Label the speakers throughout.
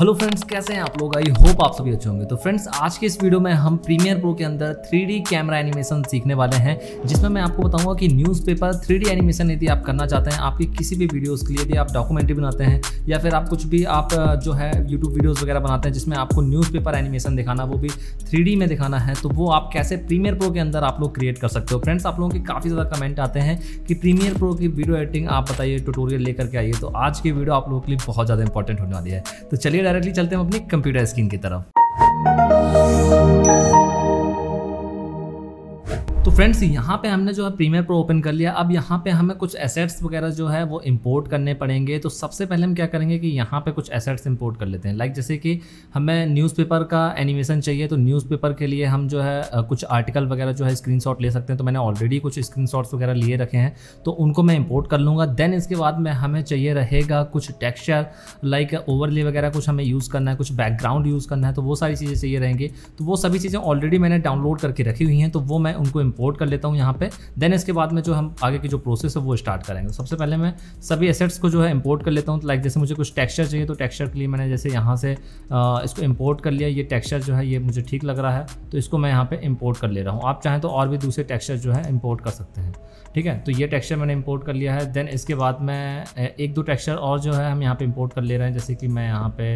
Speaker 1: hello friends कैसे हैं आप लोग आई होप आप सभी अच्छे होंगे तो फ्रेंड्स आज के इस वीडियो में हम प्रीमियर प्रो के अंदर 3D कैमरा एनिमेशन सीखने वाले हैं जिसमें मैं आपको बताऊंगा कि न्यूज़पेपर 3D एनिमेशन यदि आप करना चाहते हैं आपकी किसी भी वीडियोस के लिए यदि आप डॉक्यूमेंट्री बनाते हैं या फिर आप कुछ भी आप जो है यूट्यूब वीडियोज़ वगैरह बनाते हैं जिसमें आपको न्यूज़ एनिमेशन दिखाना वो भी थ्री में दिखाना है तो वो आप कैसे प्रीमियर प्रो के अंदर आप लोग क्रिएट कर सकते हो फ्रेंड्स आप लोगों के काफ़ी ज़्यादा कमेंट आते हैं कि प्रीमियर प्रो की वीडियो एडिटिंग आप बताइए टूटोरियल लेकर के आइए तो आज की वीडियो आप लोगों के लिए बहुत ज़्यादा इंपॉर्टेंट होने वाली है तो चलिए डायरेक्टली चलते हैं अपनी कंप्यूटर स्क्रीन की तरफ तो फ्रेंड्स यहाँ पे हमने जो है प्रीमियर प्रो ओपन कर लिया अब यहाँ पे हमें कुछ एसेट्स वगैरह जो है वो इंपोर्ट करने पड़ेंगे तो सबसे पहले हम क्या करेंगे कि यहाँ पे कुछ एसेट्स इंपोर्ट कर लेते हैं लाइक जैसे कि हमें न्यूज़पेपर का एनिमेशन चाहिए तो न्यूज़पेपर के लिए हम जो है कुछ आर्टिकल वगैरह जो है स्क्रीन ले सकते हैं तो मैंने ऑलरेडी कुछ स्क्रीन वगैरह लिए रखे हैं तो उनको मैं इम्पोर्ट कर लूँगा देन इसके बाद में हमें चाहिए रहेगा कुछ टेक्स्चर लाइक ओवरली वगैरह कुछ हमें यूज़ करना है कुछ बैकग्राउंड यूज़ करना है तो वो सारी चीज़ें चाहिए रहेंगी तो वो सभी चीज़ें ऑलरेडी मैंने डाउनलोड करके रखी हुई हैं तो वो मैं उनको इम्पोर्ट कर लेता हूँ यहाँ पे देन इसके बाद में जो हम आगे की जो प्रोसेस है वो स्टार्ट करेंगे सबसे पहले मैं सभी एसेट्स को जो है इम्पोर्ट कर लेता हूँ तो लाइक जैसे मुझे कुछ टेक्स्चर चाहिए तो टेक्स्चर के लिए मैंने जैसे यहाँ से इसको इम्पोर्ट कर लिया ये टेक्स्चर जो है ये मुझे ठीक लग रहा है तो इसको मैं यहाँ पर इम्पोर्ट कर ले रहा हूँ आप चाहें तो और भी दूसरे टेक्स्चर जो है इम्पोर्ट कर सकते हैं ठीक है तो ये टेक्सचर मैंने इंपोर्ट कर लिया है देन इसके बाद मैं एक दो टेक्सचर और जो है हम यहाँ पे इंपोर्ट कर ले रहे हैं जैसे कि मैं यहाँ पे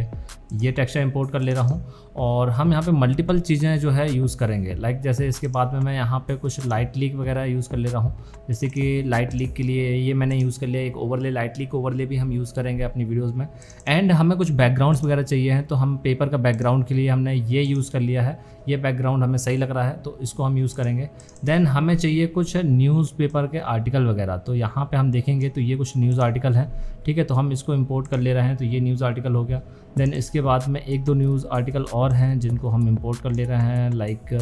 Speaker 1: ये टेक्सचर इंपोर्ट कर ले रहा हूँ और हम यहाँ पे मल्टीपल चीज़ें जो है यूज़ करेंगे लाइक जैसे इसके बाद में मैं यहाँ पे कुछ लाइट लीक वगैरह यूज़ कर ले रहा हूँ जैसे कि लाइट लीक के लिए ये मैंने यूज़ कर लिया एक ओवरले लाइट लीक ओवरले भी हम यूज़ करेंगे अपनी वीडियोज़ में एंड हमें कुछ बैकग्राउंड्स वगैरह चाहिए हैं तो हम पेपर का बैकग्राउंड के लिए हमने ये यूज़ कर लिया है ये बैकग्राउंड हमें सही लग रहा है तो इसको हम यूज़ करेंगे देन हमें चाहिए कुछ पेपर पर के आर्टिकल वगैरह तो यहाँ पे हम देखेंगे तो ये कुछ न्यूज़ आर्टिकल है ठीक है तो हम इसको इंपोर्ट कर ले रहे हैं तो ये न्यूज़ आर्टिकल हो गया देन इसके बाद में एक दो न्यूज़ आर्टिकल और हैं जिनको हम इम्पोर्ट कर ले रहे हैं लाइक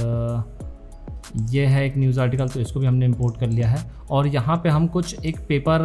Speaker 1: ये है एक न्यूज़ आर्टिकल तो इसको भी हमने इंपोर्ट कर लिया है और यहाँ पे हम कुछ एक पेपर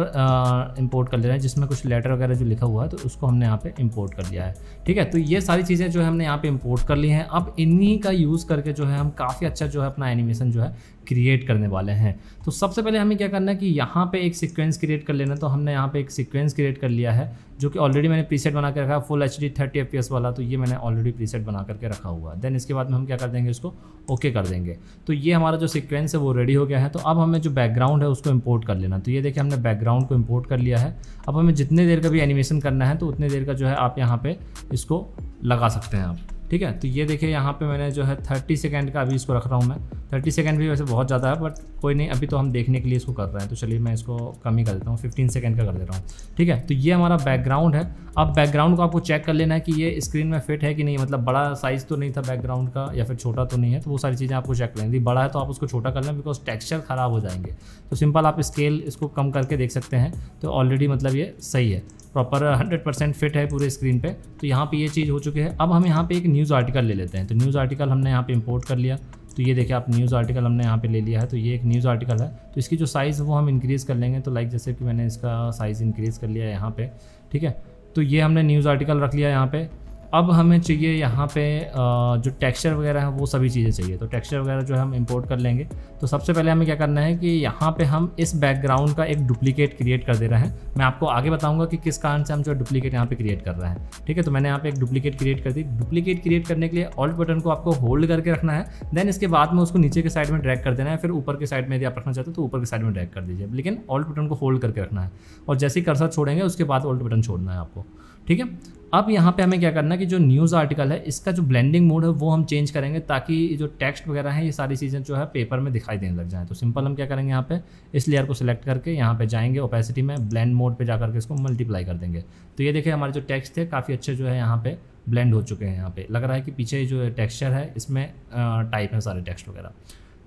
Speaker 1: इंपोर्ट कर ले रहे हैं जिसमें कुछ लेटर वगैरह जो लिखा हुआ है तो उसको हमने यहाँ पे इंपोर्ट कर लिया है ठीक है तो ये सारी चीज़ें जो है हमने यहाँ पे इंपोर्ट कर ली हैं अब इन्हीं का यूज़ करके जो है हम काफ़ी अच्छा जो है अपना एनिमेशन जो है क्रिएट करने वाले हैं तो सबसे पहले हमें क्या करना है कि यहाँ पर एक सिक्वेंस क्रिएट कर लेना तो हमने यहाँ पर एक सिक्वेंस क्रिएट कर लिया है जो कि ऑलरेडी मैंने प्रीसेट बना के रखा है full H D thirty F वाला तो ये मैंने ऑलरेडी प्रीसेट बना करके रखा हुआ है देन इसके बाद में हम क्या कर देंगे इसको ओके कर देंगे तो ये हमारा जो सिक्वेंस है वो रेडी हो गया है तो अब हमें जो बैकग्राउंड है उसको इम्पोर्ट कर लेना तो ये देखिए हमने बैकग्राउंड को इम्पोर्ट कर लिया है अब हमें जितने देर का भी एनिमेशन करना है तो उतने देर का जो है आप यहाँ पर इसको लगा सकते हैं आप ठीक है तो ये देखिए यहाँ पे मैंने जो है थर्टी सेकेंड का अभी इसको रख रहा हूँ मैं थर्टी सेकेंड भी वैसे बहुत ज़्यादा है बट कोई नहीं अभी तो हम देखने के लिए इसको कर रहे हैं तो चलिए मैं इसको कम ही कर देता हूँ फिफ्टीन सेकेंड का कर दे रहा हूँ ठीक है तो ये हमारा बैकग्राउंड है अब बैकग्राउंड को आपको चेक कर लेना है कि ये स्क्रीन में फिट है कि नहीं मतलब बड़ा साइज़ तो नहीं था बैकग्राउंड का या फिर छोटा तो नहीं है तो वो सारी चीज़ें आपको चेक करें यदि बड़ा है तो आप उसको छोटा कर लें बिकॉज टेक्स्चर ख़राब हो जाएंगे तो सिंपल आप स्केल इसको कम करके देख सकते हैं तो ऑलरेडी मतलब ये सही है प्रॉपर हंड्रेड परसेंट फिट है पूरे स्क्रीन पर तो यहाँ पर ये चीज़ हो चुकी है अब हम यहाँ पर एक न्यूज़ आर्टिकल ले लेते हैं तो न्यूज़ आर्टिकल हमने यहाँ पे इंपोर्ट कर लिया तो ये देखिए आप न्यूज़ आर्टिकल हमने यहाँ पे ले लिया है तो ये एक न्यूज़ आर्टिकल है तो इसकी जो साइज़ है वो हम इंक्रीज़ कर लेंगे तो लाइक जैसे कि मैंने इसका साइज़ इंक्रीज़ कर लिया है यहाँ पर ठीक है तो ये हमने न्यूज़ आर्टिकल रख लिया यहाँ पर अब हमें चाहिए यहाँ पे जो टेक्सचर वगैरह है वो सभी चीज़ें चाहिए तो टेक्सचर वगैरह जो है हम इंपोर्ट कर लेंगे तो सबसे पहले हमें क्या करना है कि यहाँ पे हम इस बैकग्राउंड का एक डुप्लीकेट क्रिएट कर दे रहे हैं मैं आपको आगे बताऊंगा कि किस कारण से हम जो डुप्लीकेट यहाँ पे क्रिएट कर रहे हैं ठीक है तो मैंने यहाँ पे एक डुप्लीकेट क्रिएट कर दी डुप्लीकेट क्रिएट करने के लिए ऑल्ट बटन को आपको होल्ड करके रखना है देन इसके बाद में उसको नीचे के साइड में ड्रैक कर देना है फिर ऊपर के साइड में यदि आप रखना चाहते हो तो ऊपर के साइड में ड्रैक कर दीजिए लेकिन ऑल्ट बटन को होल्ड करके रखना है और जैसे ही कर्सर छोड़ेंगे उसके बाद ऑल्ट बटन छोड़ना है आपको ठीक है अब यहाँ पे हमें क्या करना है कि जो न्यूज़ आर्टिकल है इसका जो ब्लेंडिंग मोड है वो हम चेंज करेंगे ताकि जो टेक्स्ट वगैरह है ये सारी चीज़ें जो है पेपर में दिखाई देने लग जाएँ तो सिंपल हम क्या करेंगे यहाँ पे इस लेयर को सिलेक्ट करके यहाँ पे जाएंगे ओपेसिटी में ब्लेंड मोड पे जा करके इसको मल्टीप्लाई कर देंगे तो ये देखिए हमारे जो टेक्स्ट थे काफ़ी अच्छे जो है यहाँ पर ब्लेंड हो चुके हैं यहाँ पर लग रहा है कि पीछे जो टेक्स्चर है इसमें टाइप है सारे टेक्स्ट वगैरह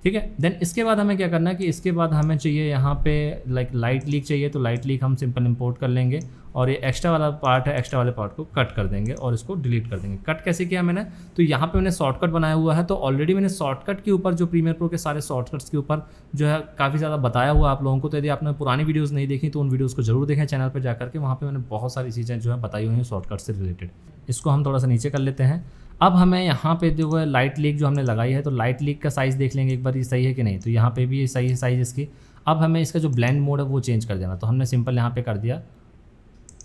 Speaker 1: ठीक है देन इसके बाद हमें क्या करना है कि इसके बाद हमें चाहिए यहाँ पे लाइक लाइट लीक चाहिए तो लाइट लीक हम सिंपल इंपोर्ट कर लेंगे और ये एक्स्ट्रा वाला पार्ट है एक्स्ट्रा वाले पार्ट को कट कर देंगे और इसको डिलीट कर देंगे कट कैसे किया मैंने तो यहाँ पे मैंने शॉर्टकट बनाया हुआ है तो ऑलरेडी मैंने शॉर्टकट के ऊपर जो प्रीमियर प्रो के सारे शॉर्टकट्स के ऊपर जो है काफ़ी ज़्यादा बताया हुआ आप लोगों को तो यदि आपने पुरानी वीडियोज़ नहीं देखी तो उन वीडियोज़ को जरूर देखें चैनल पर जाकर के वहाँ पर मैंने बहुत सारी चीज़ें जो है बताई हुई हैं शॉर्टकट से रिलेटेड इसको हम थोड़ा सा नीचे कर लेते हैं अब हमें यहाँ पे जो है लाइट लीक जो हमने लगाई है तो लाइट लीक का साइज़ देख लेंगे एक बार ये सही है कि नहीं तो यहाँ पे भी ये सही है साइज़ इसकी अब हमें इसका जो ब्लेंड मोड है वो चेंज कर देना तो हमने सिंपल यहाँ पे कर दिया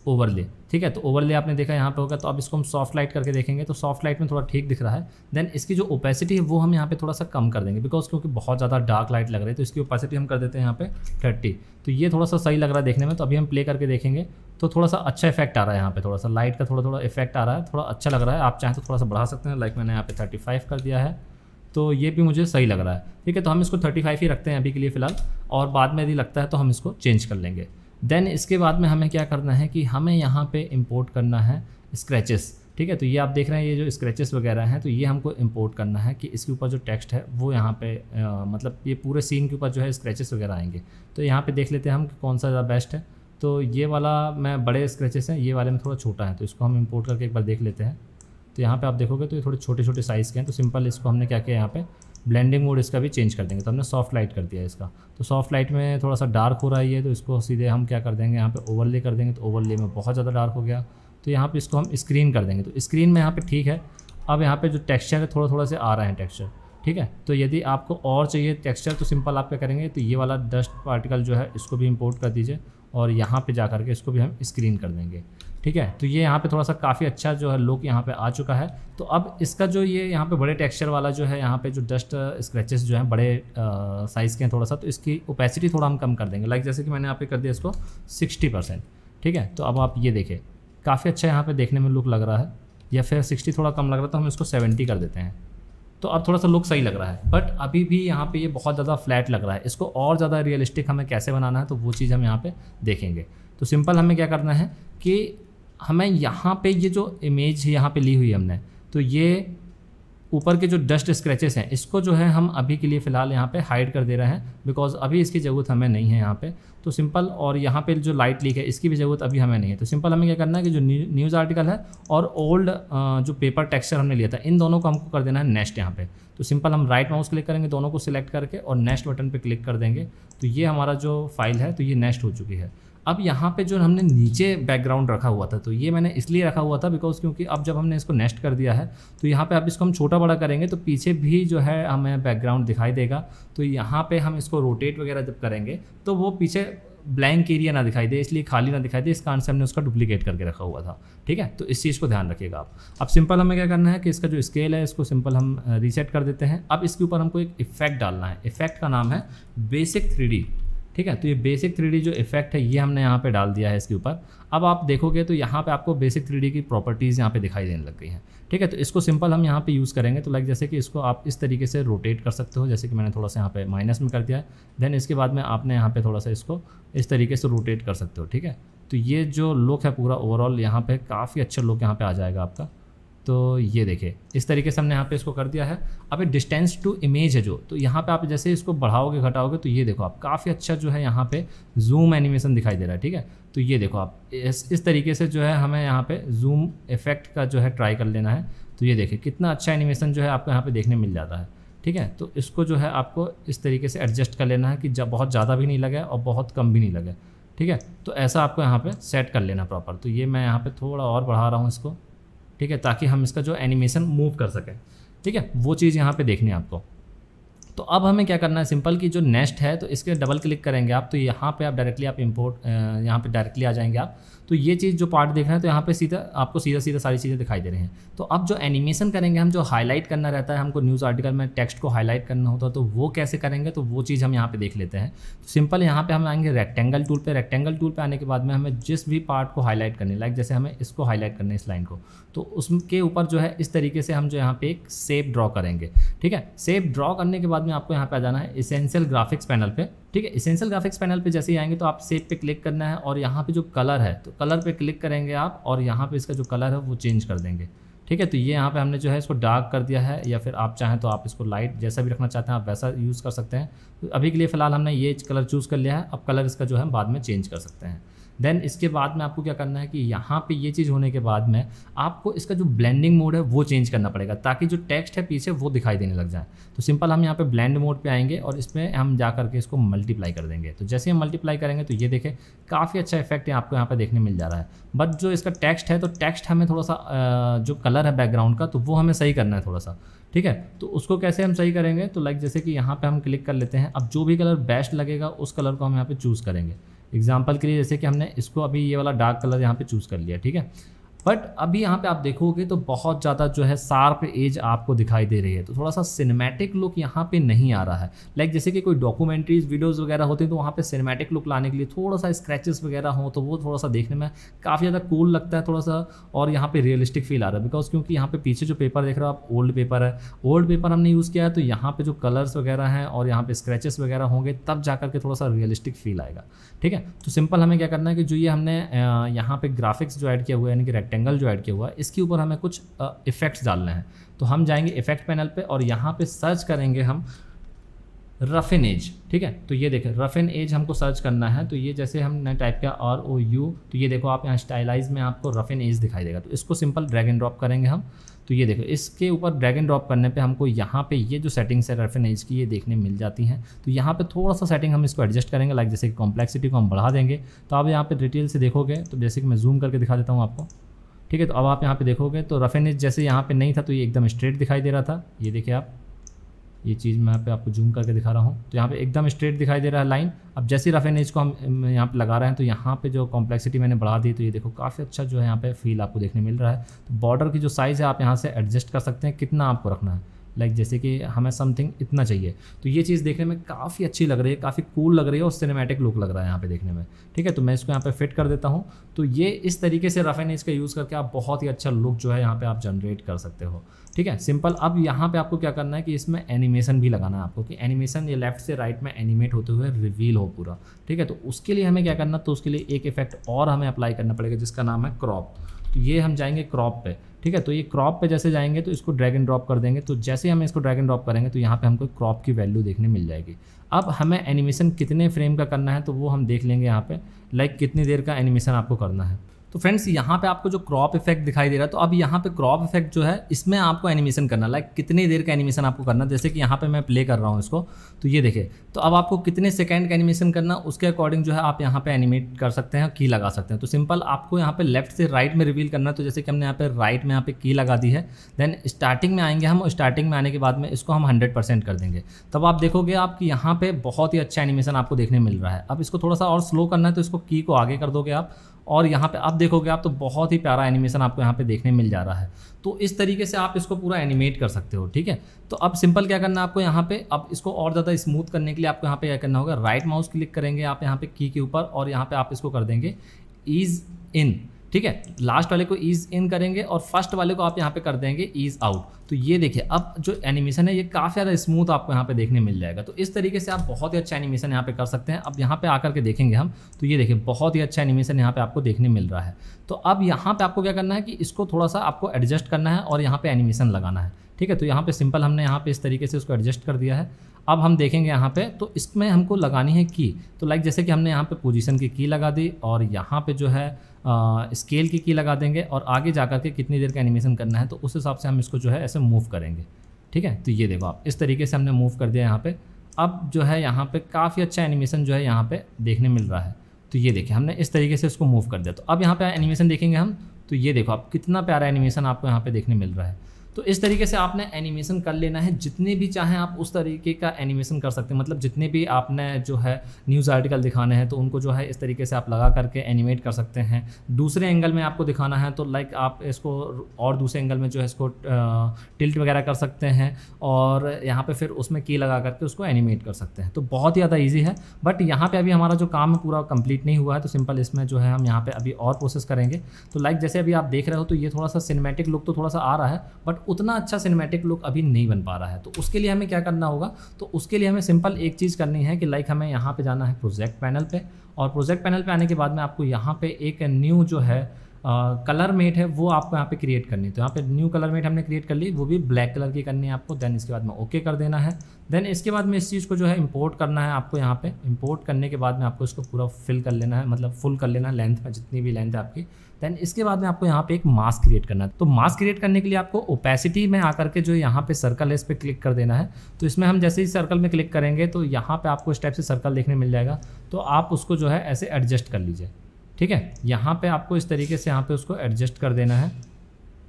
Speaker 1: ओवरले ठीक है तो ओवरले आपने देखा यहाँ पे होगा तो अब इसको हम सॉफ्ट लाइट करके देखेंगे तो सॉफ्ट लाइट में थोड़ा ठीक दिख रहा है देन इसकी जो ओपेसिटी है वो हम यहाँ पे थोड़ा सा कम कर देंगे बिकॉज क्योंकि बहुत ज़्यादा डार्क लाइट लग रही है तो इसकी ओपेसिटी हम कर देते हैं यहाँ पे थर्टी तो ये थोड़ा सा सही लग रहा है देखने में तो अभी हम प्ले करके देखेंगे तो थोड़ा सा अच्छा इफेक्ट आ रहा है यहाँ पर थोड़ा सा लाइट का थोड़ा थोड़ा इफेक्ट आ रहा है थोड़ा अच्छा लग रहा है आप चाहें तो थोड़ा सा बढ़ा सकते हैं लाइक मैंने यहाँ पे थर्टी फाइव कर दिया है तो ये भी मुझे सही लग रहा है ठीक है तो हम इसको थर्टी फाइव ही रखते हैं अभी के लिए फ़िलहाल और बाद में यदि लगता है तो हम इसको चेंज कर लेंगे देन इसके बाद में हमें क्या करना है कि हमें यहाँ पे इम्पोर्ट करना है स्क्रैचेस ठीक है तो ये आप देख रहे हैं ये जो स्क्रैचेस वगैरह हैं तो ये हमको इम्पोर्ट करना है कि इसके ऊपर जो टेक्स्ट है वो यहाँ पे आ, मतलब ये पूरे सीन के ऊपर जो है स्क्रैचेस वगैरह आएंगे तो यहाँ पे देख लेते हैं हम कि कौन सा ज़्यादा बेस्ट है तो ये वाला मैं बड़े स्क्रैचेस हैं ये वाले में थोड़ा छोटा है तो इसको हम इम्पोर्ट करके एक बार देख लेते हैं तो यहाँ पर आप देखोगे तो ये थोड़े छोटे छोटे साइज़ के हैं तो सिंपल इसको हमने क्या किया यहाँ पर ब्लेंडिंग मोड इसका भी चेंज कर देंगे तो हमने सॉफ्ट लाइट कर दिया इसका तो सॉफ्ट लाइट में थोड़ा सा डार्क हो रहा है तो इसको सीधे हम क्या कर देंगे यहाँ पर ओवरले कर देंगे तो ओवरले में बहुत ज़्यादा डार्क हो गया तो यहाँ पर इसको हम स्क्रीन कर देंगे तो स्क्रीन में यहाँ पर ठीक है अब यहाँ पर जो टेक्स्चर है थोड़ा थोड़ा से आ रहा है टेक्स्चर ठीक है तो यदि आपको और चाहिए टेक्स्चर तो सिंपल आप क्या करेंगे तो ये वाला डस्ट पार्टिकल जो है इसको भी इम्पोर्ट कर दीजिए और यहाँ पे जा करके इसको भी हम स्क्रीन कर देंगे ठीक है तो ये यहाँ पे थोड़ा सा काफ़ी अच्छा जो है लुक यहाँ पे आ चुका है तो अब इसका जो ये यहाँ पे बड़े टेक्सचर वाला जो है यहाँ पे जो डस्ट स्क्रैचेस जो हैं बड़े साइज़ के हैं थोड़ा सा तो इसकी ओपेसिटी थोड़ा हम कम कर देंगे लाइक जैसे कि मैंने यहाँ पे कर दिया इसको सिक्सटी परसेंट ठीक है तो अब आप ये देखें काफ़ी अच्छा यहाँ पर देखने में लुक लग रहा है या फिर सिक्सटी थोड़ा कम लग रहा था तो हम इसको सेवेंटी कर देते हैं तो अब थोड़ा सा लुक सही लग रहा है बट अभी भी यहाँ पर ये बहुत ज़्यादा फ्लैट लग रहा है इसको और ज़्यादा रियलिस्टिक हमें कैसे बनाना है तो वो चीज़ हम यहाँ पर देखेंगे तो सिंपल हमें क्या करना है कि हमें यहाँ पे ये जो इमेज यहाँ पे ली हुई हमने तो ये ऊपर के जो डस्ट स्क्रैचेस हैं इसको जो है हम अभी के लिए फ़िलहाल यहाँ पे हाइड कर दे रहे हैं बिकॉज अभी इसकी ज़रूरत हमें नहीं है यहाँ पे तो सिंपल और यहाँ पे जो लाइट लीक है इसकी भी ज़रूरत अभी हमें नहीं है तो सिंपल हमें क्या करना है कि जो न्यूज़ आर्टिकल है और ओल्ड जो पेपर टेक्सचर हमने लिया था इन दोनों को हमको कर देना है नेक्स्ट यहाँ पर तो सिंपल हम राइट माउस क्लिक करेंगे दोनों को सिलेक्ट करके और नेक्स्ट बटन पर क्लिक कर देंगे तो ये हमारा जो फाइल है तो ये नेक्स्ट हो चुकी है अब यहाँ पे जो हमने नीचे बैकग्राउंड रखा हुआ था तो ये मैंने इसलिए रखा हुआ था बिकॉज क्योंकि अब जब हमने इसको नेस्ट कर दिया है तो यहाँ पे अब इसको हम छोटा बड़ा करेंगे तो पीछे भी जो है हमें बैकग्राउंड दिखाई देगा तो यहाँ पे हम इसको रोटेट वगैरह जब करेंगे तो वो पीछे ब्लैंक एरिया ना दिखाई दे इसलिए खाली ना दिखाई दे इस कारण से हमने उसका डुप्लीकेट करके रखा हुआ था ठीक है तो इस चीज़ को ध्यान रखिएगा आप अब सिंपल हमें क्या करना है कि इसका जो स्केल है इसको सिंपल हम रीसेट कर देते हैं अब इसके ऊपर हमको एक इफेक्ट डालना है इफेक्ट का नाम है बेसिक थ्री ठीक है तो ये बेसिक थ्री जो इफेक्ट है ये हमने यहाँ पे डाल दिया है इसके ऊपर अब आप देखोगे तो यहाँ पे आपको बेसिक थ्री की प्रॉपर्टीज़ यहाँ पे दिखाई देने लग गई हैं ठीक है तो इसको सिंपल हम यहाँ पे यूज़ करेंगे तो लाइक जैसे कि इसको आप इस तरीके से रोटेट कर सकते हो जैसे कि मैंने थोड़ा सा यहाँ पे माइनस में कर दिया है देन इसके बाद में आपने यहाँ पे थोड़ा सा इसको इस तरीके से रोटेट कर सकते हो ठीक है तो ये जो लुक है पूरा ओवरऑल यहाँ पे काफ़ी अच्छा लुक यहाँ पर आ जाएगा आपका तो ये देखे इस तरीके से हमने यहाँ पे इसको कर दिया है अब एक डिस्टेंस टू इमेज है जो तो यहाँ पे आप जैसे इसको बढ़ाओगे घटाओगे तो ये देखो आप काफ़ी अच्छा जो है यहाँ पे जूम एनिमेशन दिखाई दे रहा है ठीक है तो ये देखो आप इस इस तरीके से जो है हमें यहाँ पे जूम इफेक्ट का जो है ट्राई कर लेना है तो ये देखें कितना अच्छा एनिमेशन जो है आपको यहाँ पर देखने मिल जाता है ठीक है तो इसको जो है आपको इस तरीके से एडजस्ट कर लेना है कि जब बहुत ज़्यादा भी नहीं लगे और बहुत कम भी नहीं लगे ठीक है तो ऐसा आपको यहाँ पे सेट कर लेना प्रॉपर तो ये मैं यहाँ पे थोड़ा और बढ़ा रहा हूँ इसको ठीक है ताकि हम इसका जो एनिमेशन मूव कर सकें ठीक है वो चीज़ यहाँ पे देखनी है आपको तो अब हमें क्या करना है सिंपल की जो नेक्स्ट है तो इसके डबल क्लिक करेंगे आप तो यहाँ पे आप डायरेक्टली आप इम्पोर्ट यहाँ पे डायरेक्टली आ जाएंगे आप तो ये चीज़ जो पार्ट देख रहे हैं तो यहाँ पे सीधा आपको सीधा सीधा सारी चीज़ें दिखाई दे रही हैं तो अब जो एनिमेशन करेंगे हम जो हाईलाइट करना रहता है हमको न्यूज़ आर्टिकल में टेक्स्ट को हाईलाइट करना होता है तो वो कैसे करेंगे तो वो चीज़ हम यहाँ पर देख लेते हैं सिंपल तो यहाँ पर हम आएंगे रेक्टेंगल टूल पर रेक्टेंगल टूल पर आने के बाद में हमें जिस भी पार्ट को हाईलाइट करने लाइक जैसे हमें इसको हाईलाइट करना है इस लाइन को तो उसके ऊपर जो है इस तरीके से हम जो यहाँ पे एक सेप ड्रॉ करेंगे ठीक है सेप ड्रॉ करने के बाद में आपको यहाँ पे आ जाना है इसेंशियल ग्राफिक्स पैनल पे ठीक है इसेंशियल ग्राफिक्स पैनल पे जैसे ही आएंगे तो आप सेप पे क्लिक करना है और यहाँ पे जो कलर है तो कलर पे क्लिक करेंगे आप और यहाँ पे इसका जो कलर है वो चेंज कर देंगे ठीक है तो ये यहाँ पे हमने जो है इसको डार्क कर दिया है या फिर आप चाहें तो आप इसको लाइट जैसा भी रखना चाहते हैं आप वैसा यूज़ कर सकते हैं तो अभी के लिए फ़िलहाल हमने ये कलर चूज़ कर लिया है अब कलर इसका जो है बाद में चेंज कर सकते हैं देन इसके बाद में आपको क्या करना है कि यहाँ पे ये चीज़ होने के बाद में आपको इसका जो ब्लेंडिंग मोड है वो चेंज करना पड़ेगा ताकि जो टेक्स्ट है पीछे वो दिखाई देने लग जाए तो सिंपल हम यहाँ पे ब्लेंड मोड पे आएंगे और इसमें हम जा करके इसको मल्टीप्लाई कर देंगे तो जैसे हम मल्टीप्लाई करेंगे तो ये देखें काफ़ी अच्छा इफेक्ट आपको यहाँ पर देखने मिल जा रहा है बट जो इसका टेक्स्ट है तो टेक्स्ट हमें थोड़ा सा जो कलर है बैकग्राउंड का तो वो हमें सही करना है थोड़ा सा ठीक है तो उसको कैसे हम सही करेंगे तो लाइक जैसे कि यहाँ पर हम क्लिक कर लेते हैं अब जो भी कलर बेस्ट लगेगा उस कलर को हम यहाँ पर चूज़ करेंगे एग्जाम्पल के लिए जैसे कि हमने इसको अभी ये वाला डार्क कलर यहाँ पे चूज़ कर लिया ठीक है बट अभी यहाँ पे आप देखोगे तो बहुत ज़्यादा जो है शार्प एज आपको दिखाई दे रही है तो थोड़ा सा सिनेमैटिक लुक यहाँ पे नहीं आ रहा है लाइक जैसे कि कोई डॉक्यूमेंट्रीज वीडियोज़ वगैरह होती हैं तो वहाँ पे सिनेमैटिक लुक लाने के लिए थोड़ा सा स्क्रैचेस वगैरह हों तो वो थोड़ा सा देखने में काफ़ी ज़्यादा कूल लगता है थोड़ा सा और यहाँ पर रियलिस्टिक फील आ रहा है बिकॉज क्योंकि यहाँ पर पीछे जो पेपर देख रहे हो आप ओल्ड पेपर है ओल्ड पेपर हमने यूज़ किया है तो यहाँ पर जो कलर्स वगैरह हैं और यहाँ पर स्क्रैचेस वगैरह होंगे तब जा करके थोड़ा सा रियलिस्टिक फील आएगा ठीक है तो सिंपल हमें क्या करना है कि जो ये हमने यहाँ पर ग्राफिक्स जो एड किया हुआ है यानी कि रेक्टेंगल जो ऐड किया हुआ है इसके ऊपर हमें कुछ इफेक्ट्स डालने हैं तो हम जाएंगे इफेक्ट पैनल पे और यहाँ पे सर्च करेंगे हम रफ़ इन एज ठीक है तो ये देखें रफ़ इन एज हमको सर्च करना है तो ये जैसे हमने टाइप किया आर ओ यू तो ये देखो आप यहाँ स्टाइलाइज में आपको रफ़ इन एज दिखाई देगा तो इसको सिंपल ड्रैग एंड ड्रॉप करेंगे हम तो ये देखो इसके ऊपर ड्रैग एंड ड्रॉप करने पे हमको यहाँ पे ये जो सेटिंग्स है रफ़ इन एज की ये देखने मिल जाती हैं तो यहाँ पे थोड़ा सा सेटिंग हम इसको एडजस्ट करेंगे लाइक जैसे कि कॉम्प्लेक्सिटी को हम बढ़ा देंगे तो आप यहाँ पर डिटेल से देखोगे तो जैसे कि मैं जूम करके दिखा देता हूँ आपको ठीक है तो अब आप यहाँ पे देखोगे तो रफेनेस जैसे यहाँ पे नहीं था तो ये एकदम स्ट्रेट दिखाई दे रहा था ये देखिए आप ये चीज़ मैं यहाँ पे आपको जूम करके दिखा रहा हूँ तो यहाँ पे एकदम स्ट्रेट दिखाई दे रहा है लाइन अब जैसे रफेनेज को हम यहाँ पे लगा रहे हैं तो यहाँ पे जो कॉम्प्लेक्सिटी मैंने बढ़ा दी तो ये देखो काफ़ी अच्छा जो है यहाँ पे फील आपको देखने मिल रहा है तो बॉर्डर की जो साइज़ है आप यहाँ से एडजस्ट कर सकते हैं कितना आपको रखना है लाइक जैसे कि हमें समथिंग इतना चाहिए तो ये चीज़ देखने में काफ़ी अच्छी लग रही है काफ़ी कूल लग रही है और सिनेमेटिक लुक लग रहा है यहाँ पे देखने में ठीक है तो मैं इसको यहाँ पे फिट कर देता हूँ तो ये इस तरीके से रफ एंड इसका यूज़ करके आप बहुत ही अच्छा लुक जो है यहाँ पर आप जनरेट कर सकते हो ठीक है सिंपल अब यहाँ पर आपको क्या करना है कि इसमें एनिमेशन भी लगाना है आपको कि एनिमेशन ये लेफ्ट से राइट में एनिमेट होते हुए रिवील हो पूरा ठीक है तो उसके लिए हमें क्या करना तो उसके लिए एक इफेक्ट और हमें अप्लाई करना पड़ेगा जिसका नाम है क्रॉप तो ये हम जाएंगे क्रॉप पे ठीक है तो ये क्रॉप पे जैसे जाएंगे तो इसको ड्रैग एंड ड्रॉप कर देंगे तो जैसे हम इसको ड्रैग एंड ड्रॉप करेंगे तो यहाँ पे हमको क्रॉप की वैल्यू देखने मिल जाएगी अब हमें एनिमेशन कितने फ्रेम का करना है तो वो हम देख लेंगे यहाँ पर लाइक कितनी देर का एनिमेशन आपको करना है तो फ्रेंड्स यहाँ पे आपको जो क्रॉप इफेक्ट दिखाई दे रहा है तो अब यहाँ पे क्रॉप इफेक्ट जो है इसमें आपको एनिमेशन करना लाइक कितनी देर का एनिमेशन आपको करना जैसे कि यहाँ पे मैं प्ले कर रहा हूँ इसको तो ये देखे तो अब आपको कितने सेकेंड का एनिमेशन करना उसके अकॉर्डिंग जो है आप यहाँ पे एनिमेट कर सकते हैं की लगा सकते हैं तो सिंपल आपको यहाँ पे लेफ्ट से राइट right में रिवील करना है तो जैसे कि हमने यहाँ पे राइट में यहाँ पे की लगा दी है देन स्टार्टिंग में आएंगे हम स्टार्टिंग में आने के बाद में इसको हम हंड्रेड कर देंगे तब आप देखोगे आपकी यहाँ पे बहुत ही अच्छा एनिमेशन आपको देखने मिल रहा है अब इसको थोड़ा सा और स्लो करना है तो इसको की को आगे कर दोगे आप और यहाँ पे आप देखोगे आप तो बहुत ही प्यारा एनिमेशन आपको यहाँ पे देखने मिल जा रहा है तो इस तरीके से आप इसको पूरा एनिमेट कर सकते हो ठीक है तो अब सिंपल क्या करना है आपको यहाँ पे अब इसको और ज़्यादा स्मूथ करने के लिए आपको यहाँ पे क्या करना होगा राइट माउस क्लिक करेंगे आप यहाँ पे की के ऊपर और यहाँ पे आप इसको कर देंगे इज़ इन ठीक है लास्ट वाले को ईज इन करेंगे और फर्स्ट वाले को आप यहाँ पे कर देंगे ईज आउट तो ये देखिए अब जो एनिमेशन है ये काफ़ी ज़्यादा स्मूथ आपको यहाँ पे देखने मिल जाएगा तो इस तरीके से आप बहुत ही अच्छा एनिमेशन यहाँ पे कर सकते हैं अब यहाँ पे आकर के देखेंगे हम तो ये देखिए बहुत ही अच्छा एनिमेशन यहाँ पे आपको देखने मिल रहा है तो अब यहाँ पे आपको क्या करना है कि इसको थोड़ा सा आपको एडजस्ट करना है और यहाँ पे एनिमेशन लगाना है ठीक है तो यहाँ पे सिंपल हमने यहाँ पे इस तरीके से उसको एडजस्ट कर दिया है अब हम देखेंगे यहाँ पे तो इसमें हमको लगानी है की तो लाइक जैसे कि हमने यहाँ पे पोजीशन की की लगा दी और यहाँ पे जो है आ, स्केल की की लगा देंगे और आगे जा के कितनी देर का एनिमेशन करना है तो उस हिसाब से हम इसको जो है ऐसे मूव करेंगे ठीक है तो ये देखो आप इस तरीके से हमने मूव कर दिया यहाँ पर अब जो है यहाँ पर काफ़ी अच्छा एनिमेशन जो है यहाँ पर देखने मिल रहा है तो ये देखिए हमने इस तरीके से उसको मूव कर दिया तो अब यहाँ पर एनिमेशन देखेंगे हम तो ये देखो आप कितना प्यारा एनिमेशन आपको यहाँ पर देखने मिल रहा है तो इस तरीके से आपने एनिमेशन कर लेना है जितने भी चाहें आप उस तरीके का एनिमेशन कर सकते हैं मतलब जितने भी आपने जो है न्यूज़ आर्टिकल दिखाने हैं तो उनको जो है इस तरीके से आप लगा करके एनिमेट कर सकते हैं दूसरे एंगल में आपको दिखाना है तो लाइक आप इसको और दूसरे एंगल में जो है इसको टिल्ट वगैरह कर सकते हैं और यहाँ पर फिर उसमें की लगा करके उसको एनिमेट कर सकते हैं तो बहुत ही ज़्यादा ईजी है बट यहाँ पर अभी हमारा जो काम पूरा कम्प्लीट नहीं हुआ है तो सिंपल इसमें जो है हम यहाँ पर अभी और प्रोसेस करेंगे तो लाइक जैसे अभी आप देख रहे हो तो ये थोड़ा सा सिनेमेटिक लुक तो थोड़ा सा आ रहा है बट उतना अच्छा सिनेमैटिक लुक अभी नहीं बन पा रहा है तो उसके लिए हमें क्या करना होगा तो उसके लिए हमें सिंपल एक चीज़ करनी है कि लाइक हमें यहाँ पर जाना है प्रोजेक्ट पैनल पर और प्रोजेक्ट पैनल पर आने के बाद में आपको यहाँ पर एक न्यू जो है कलर uh, मेट है वो आपको यहाँ पे क्रिएट करनी तो यहाँ पे न्यू कलर मेट हमने क्रिएट कर ली वो भी ब्लैक कलर की करनी है आपको देन इसके बाद में ओके कर देना है देन इसके बाद में इस चीज़ को जो है इंपोर्ट करना है आपको यहाँ पे इंपोर्ट करने के बाद में आपको इसको पूरा फिल कर लेना है मतलब फुल कर लेना है लेंथ में जितनी भी लेंथ है आपकी देन इसके बाद में आपको यहाँ पे एक मास्क क्रिएट करना है तो मास्क क्रिएट करने के लिए आपको ओपेसिटी में आकर के जो यहाँ पे सर्कल है इस पर क्लिक कर देना है तो इसमें हम जैसे ही सर्कल में क्लिक करेंगे तो यहाँ पे आपको इस टाइप से सर्कल देखने मिल जाएगा तो आप उसको जो है ऐसे एडजस्ट कर लीजिए ठीक है यहाँ पर आपको इस तरीके से यहाँ पर उसको एडजस्ट कर देना है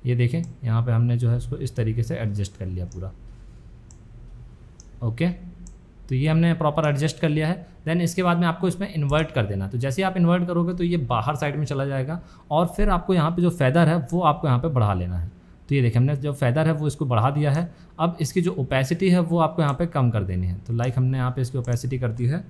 Speaker 1: ये देखें यहाँ पर हमने जो है उसको इस तरीके से एडजस्ट कर लिया पूरा ओके तो ये हमने प्रॉपर एडजस्ट कर लिया है देन इसके बाद में आपको इसमें इन्वर्ट कर देना तो जैसे ही आप इन्वर्ट करोगे तो ये बाहर साइड में चला जाएगा और फिर आपको यहाँ पे जो फैदर है वो आपको यहाँ पे बढ़ा लेना है तो ये देखिए हमने जो फैदर है वो इसको बढ़ा दिया है अब इसकी जो ओपेसिटी है वो आपको यहाँ पर कम कर देनी है तो लाइक हमने यहाँ पर इसकी ओपेसिटी कर दी है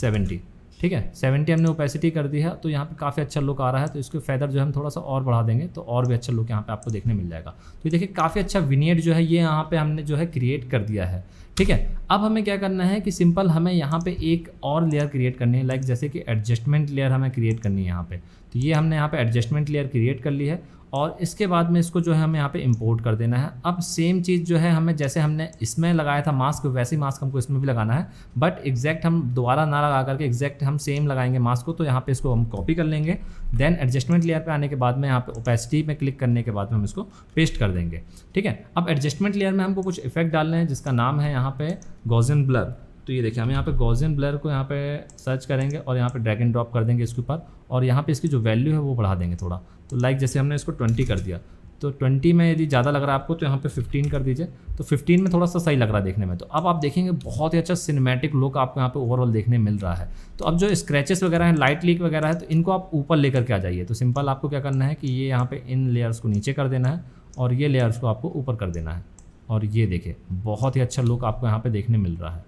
Speaker 1: सेवेंटी ठीक है सेवेंटी हमने ओपेसिटी कर दी है तो यहाँ पे काफ़ी अच्छा लुक आ रहा है तो इसको फैदर जो है हम थोड़ा सा और बढ़ा देंगे तो और भी अच्छा लुक यहाँ पे आपको देखने मिल जाएगा तो ये देखिए काफ़ी अच्छा विनियड जो है ये यहाँ पे हमने जो है क्रिएट कर दिया है ठीक है अब हमें क्या करना है कि सिंपल हमें यहाँ पे एक और लेयर क्रिएट करनी है लाइक जैसे कि एडजस्टमेंट लेयर हमें क्रिएट करनी है यहाँ पे तो ये हमने यहाँ पे एडजस्टमेंट लेयर क्रिएट कर ली है और इसके बाद में इसको जो है हमें यहाँ पे इंपोर्ट कर देना है अब सेम चीज़ जो है हमें जैसे हमने इसमें लगाया था मास्क वैसे ही मास्क हमको इसमें भी लगाना है बट एग्जैक्ट हम दोबारा ना लगा करके एग्जैक्ट हम सेम लगाएंगे मास्क को तो यहाँ पे इसको हम कॉपी कर लेंगे देन एडजस्टमेंट लेयर पे आने के बाद में यहाँ पे ओपेसिटी में क्लिक करने के बाद में हम इसको पेस्ट कर देंगे ठीक है अब एडजस्टमेंट लेयर में हमको कुछ इफेक्ट डालना है जिसका नाम है यहाँ पर गोजन ब्लर तो ये देखिए हम यहाँ पर गोजन ब्लर को यहाँ पर सर्च करेंगे और यहाँ पर ड्रैग एंड ड्रॉप कर देंगे इसके ऊपर और यहाँ पे इसकी जो वैल्यू है वो बढ़ा देंगे थोड़ा तो लाइक जैसे हमने इसको ट्वेंटी कर दिया तो ट्वेंटी में यदि ज़्यादा लग रहा है आपको तो यहाँ पे फिफ्टीन कर दीजिए तो फिफ्टीन में थोड़ा सा सही लग रहा है देखने में तो अब आप देखेंगे बहुत ही अच्छा सिनेमेटिक लुक आपको यहाँ पे ओवरऑल देखने मिल रहा है तो अब जो स्क्रैचेस वगैरह हैं लाइट लीक वगैरह है तो इनको आप ऊपर लेकर के आ जाइए तो सिंपल आपको क्या करना है कि ये यहाँ पर इन लेयर्स को नीचे कर देना है और ये लेयर्स को आपको ऊपर कर देना है और ये देखिए बहुत ही अच्छा लुक आपको यहाँ पर देखने मिल रहा है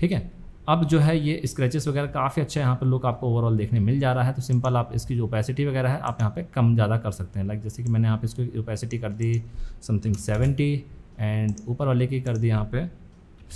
Speaker 1: ठीक है अब जो है ये स्क्रैचेस वगैरह काफ़ी अच्छा यहाँ पर लुक आपको ओवरऑल देखने मिल जा रहा है तो सिंपल आप इसकी जो ओपेसिटी वगैरह है आप यहाँ पे कम ज़्यादा कर सकते हैं लाइक जैसे कि मैंने यहाँ पे इसकी ओपेसिटी कर दी समथिंग सेवेंटी एंड ऊपर वाले की कर दी यहाँ पे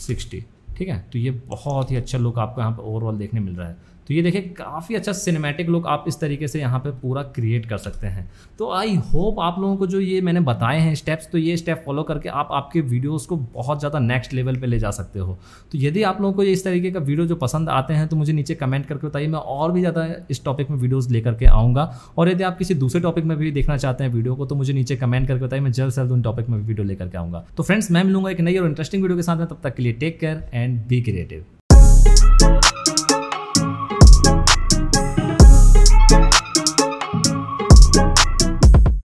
Speaker 1: सिक्सटी ठीक है तो ये बहुत ही अच्छा लुक आपको यहाँ पर ओवरऑल देखने मिल रहा है तो ये देखिए काफ़ी अच्छा सिनेमैटिक लुक आप इस तरीके से यहाँ पे पूरा क्रिएट कर सकते हैं तो आई होप आप लोगों को जो ये मैंने बताए हैं स्टेप्स तो ये स्टेप फॉलो करके आप आपके वीडियोस को बहुत ज़्यादा नेक्स्ट लेवल पे ले जा सकते हो तो यदि आप लोगों को ये इस तरीके का वीडियो जो पसंद आते हैं तो मुझे नीचे कमेंट करके बताइए मैं और भी ज़्यादा इस टॉपिक में वीडियोज़ लेकर के आऊँगा और यदि आप किसी दूसरे टॉपिक में भी देखना चाहते हैं वीडियो को तो मुझे नीचे कमेंट करके बताइए मैं जल्द से जल्द उन टॉपिक में वीडियो लेकर के आऊँगा तो फ्रेंड्स मैं मिलूंगा एक नई और इंटरेस्टिंग वीडियो के साथ में तब तक के लिए take care and be creative